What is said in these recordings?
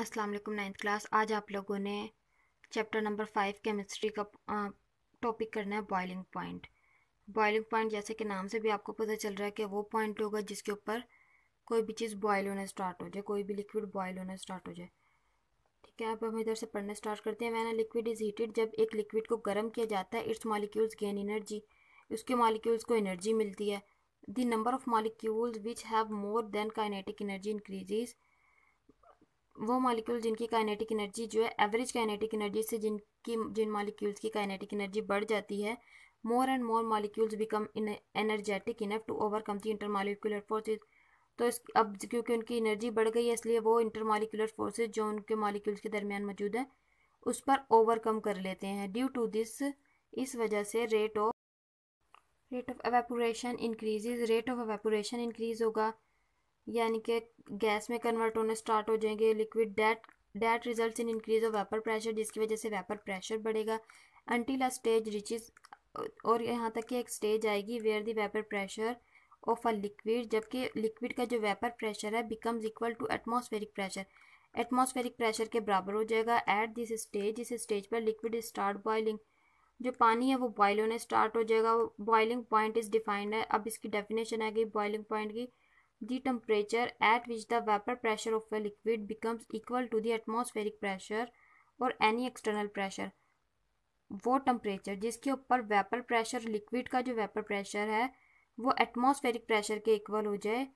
अस्सलाम वालेकुम ninth class आज आप लोगों ने चैप्टर नंबर फाइव केमिस्ट्री का टॉपिक करना है बॉइलिंग पॉइंट बॉइलिंग पॉइंट जैसे कि नाम से भी आपको पता चल रहा है कि वो पॉइंट होगा जिसके ऊपर कोई भी चीज़ बॉयल होना स्टार्ट हो जाए कोई भी लिक्विड बॉयल होना स्टार्ट हो जाए ठीक है अब हम इधर से पढ़ना स्टार्ट करते हैं मैंने लिक्विड इज़ हीटेड जब एक लिक्विड को गर्म किया जाता है इट्स मॉलिक्यूल्स गेन एनर्जी उसके मॉलिक्यूल्स को एनर्जी मिलती है the number of molecules which have more than kinetic energy increases वो मालिक्यूल जिनकी काइनेटिक एनर्जी जो है एवरेज काइनेटिक एनर्जी से जिनकी जिन मालिक्यूल्स की काइनेटिक एनर्जी बढ़ जाती है more and more molecules become energetic enough to overcome the intermolecular forces तो इस अब क्योंकि उनकी एनर्जी बढ़ गई है इसलिए वो इंटर मालिकुलर फोर्सेज जो उनके मालिक्यूल्स के दरमियान मौजूद है उस पर ओवरकम कर लेते हैं ड्यू टू दिस इस वजह से rate of rate of evaporation increases rate of evaporation increase होगा यानी कि गैस में कन्वर्ट होने स्टार्ट हो जाएंगे liquid that that result in increase of vapour pressure जिसकी वजह से वेपर प्रेशर बढ़ेगा अनटिल अ स्टेज रिचिज और यहाँ तक कि एक स्टेज आएगी where the vapour pressure of a liquid जबकि लिक्विड का जो वेपर प्रेशर है becomes equal to atmospheric pressure atmospheric pressure के बराबर हो जाएगा एट दिस स्टेज इस स्टेज पर लिक्विड स्टार्ट बॉयलिंग जो पानी है वो बॉयल होने स्टार्ट हो जाएगा बॉइलिंग पॉइंट इज डिफाइंड है अब इसकी डेफिनेशन आ गई बॉइलिंग पॉइंट की the temperature at which the vapor pressure of a liquid becomes equal to the atmospheric pressure और एनी एक्सटर्नल प्रेशर वो टेम्परेचर जिसके ऊपर वेपर प्रेशर लिक्विड का जो वेपर प्रेशर है वो एटमॉस्फेरिक प्रेशर के इक्वल हो जाए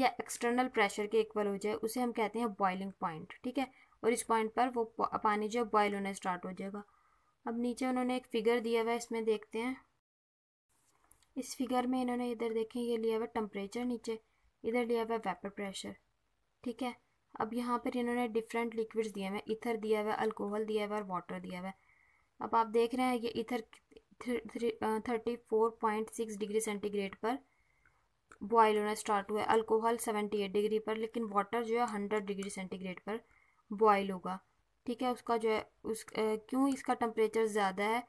या एक्सटर्नल प्रेशर के इक्वल हो जाए उसे हम कहते हैं बॉइलिंग पॉइंट ठीक है और इस पॉइंट पर वो पानी जो बॉयल होना स्टार्ट हो जाएगा अब नीचे उन्होंने एक फिगर दिया हुआ है इसमें देखते हैं इस फिगर में इन्होंने इधर देखें ये लिया हुआ टेम्परेचर नीचे इधर दिया हुआ है वेपर प्रेशर ठीक है अब यहाँ पर इन्होंने डिफरेंट लिक्विड्स दिए हुए हैं इथर दिया हुआ है अल्कोहल दिया हुआ है और वाटर दिया हुआ है अब आप देख रहे हैं ये ether thirty four point six degree centigrade पर बॉयल होना स्टार्ट हुआ है अल्कोहल सेवेंटी एट डिग्री पर लेकिन वाटर जो है हंड्रेड डिग्री सेंटीग्रेड पर बॉयल होगा ठीक है उसका जो है उस क्यों इसका टेम्परेचर ज़्यादा है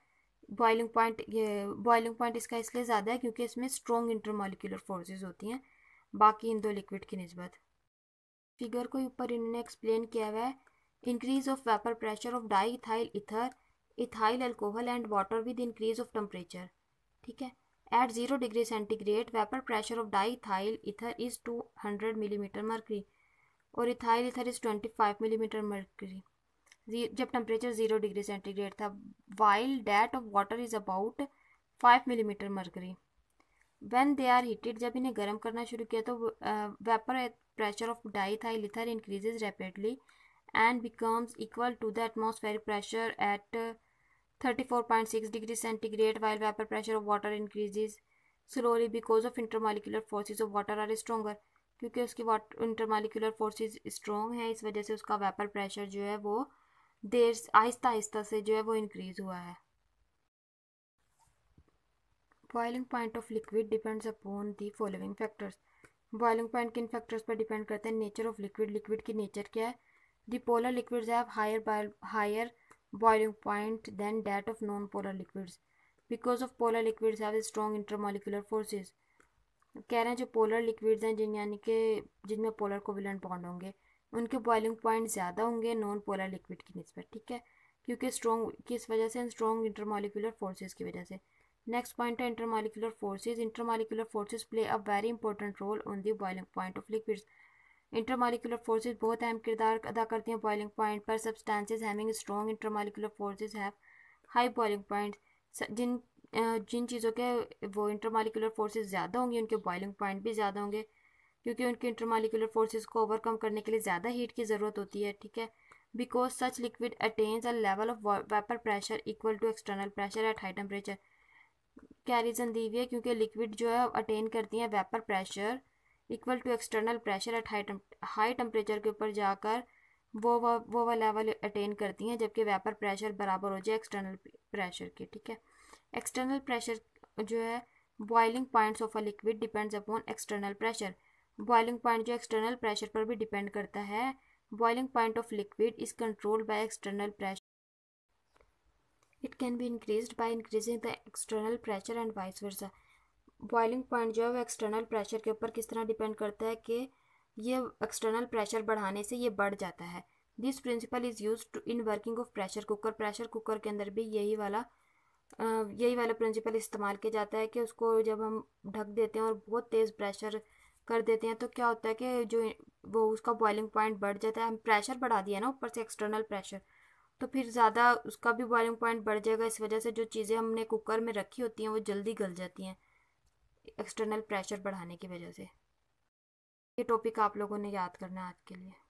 बॉइलिंग पॉइंट ये बॉइलिंग पॉइंट इसका इसलिए ज़्यादा है क्योंकि इसमें स्ट्रॉन्ग इंटरमोलिकुलर फोर्सेज होती हैं बाकी इन दो लिक्विड की नस्बत फिगर को ऊपर इन्होंने एक्सप्लेन किया हुआ है increase of vapour pressure of diethyl ether ethyl alcohol and water with increase of temperature ठीक है at zero degree centigrade vapour pressure of diethyl ether is two hundred millimetre mercury और ethyl ether is twenty five millimetre mercury जब temperature zero degree centigrade था while that of water is about five millimetre mercury when they are heated जब इन्हें गर्म करना शुरू किया तो vapour pressure of the ether increases rapidly and becomes equal to the atmosphere pressure at thirty four point six degree centigrade while vapour pressure of water increase slowly because of intermolecular forces of water are stronger क्योंकि उसकी water intermolecular forces strong हैं इस वजह से उसका vapour pressure जो है वो देर आहिस्ता आहिस्ता से जो है वो इंक्रीज़ हुआ है boiling point of liquid depends upon the following factors boiling point किन फैक्टर्स पर डिपेंड करते हैं नेचर ऑफ लिक्विड लिक्विड की नेचर क्या है the polar liquids have higher higher boiling point than that of non polar liquids because of polar liquid have strong intermolecular forces कह रहे हैं जो पोलर लिक्विड्स हैं जिन यानी कि जिनमें पोलर कोविलन बॉन्ड होंगे उनके बॉइलिंग पॉइंट ज़्यादा होंगे नॉन पोलर लिक्विड की नस्बत ठीक है क्योंकि स्ट्रॉन्ग किस वजह से स्ट्रॉन्ग इंटरमोलिकुलर फोर्सेज की वजह से नेक्स्ट पॉइंट है intermolecular forces intermolecular forces play a very important role on the boiling point of liquids intermolecular forces बहुत अहम किरदार अदा करती हैं बॉइलिंग पॉइंट पर substances having strong intermolecular forces have high boiling point जिन जिन चीज़ों के वो इंटरमालिकुलर फोर्सेज ज़्यादा होंगे उनके बॉइलिंग पॉइंट भी ज़्यादा होंगे क्योंकि उनके इंटरमालिकुलर फोर्सेज को ओवरकम करने के लिए ज़्यादा हीट की ज़रूरत होती है ठीक है because such liquid attains a level of vapour pressure equal to external pressure at high temperature क्या रीज़न दी हुई है क्योंकि लिक्विड जो है अटेन करती है vapour pressure equal to external pressure at high high temperature के ऊपर जाकर वो वो वो लेवल अटेन करती हैं जबकि वेपर प्रेशर बराबर हो जाए एक्सटर्नल प्रेशर के ठीक है एक्सटर्नल प्रेशर जो है boiling points of a liquid depends upon external pressure boiling point जो एक्सटर्नल प्रेशर पर भी डिपेंड करता है boiling point of liquid is controlled by external pressure it can be increase by increasing the external pressure and vice versa boiling point जो है वो external pressure के ऊपर किस तरह डिपेंड करता है कि ये एक्सटर्नल प्रेशर बढ़ाने से ये बढ़ जाता है this principle is use to in working of pressure cooker pressure cooker के अंदर भी यही वाला यही वाला प्रिंसिपल इस्तेमाल किया जाता है कि उसको जब हम ढक देते हैं और बहुत तेज़ प्रेशर कर देते हैं तो क्या होता है कि जो वो उसका बॉइलिंग पॉइंट बढ़ जाता है हम प्रेशर बढ़ा दिया ना ऊपर से एक्सटर्नल प्रेशर तो फिर ज़्यादा उसका भी बॉइलिंग पॉइंट बढ़ जाएगा इस वजह से जो चीज़ें हमने कुकर में रखी होती हैं वो जल्दी गल जाती हैं एक्सटर्नल प्रेशर बढ़ाने की वजह से ये टॉपिक आप लोगों ने याद करना है आज के लिए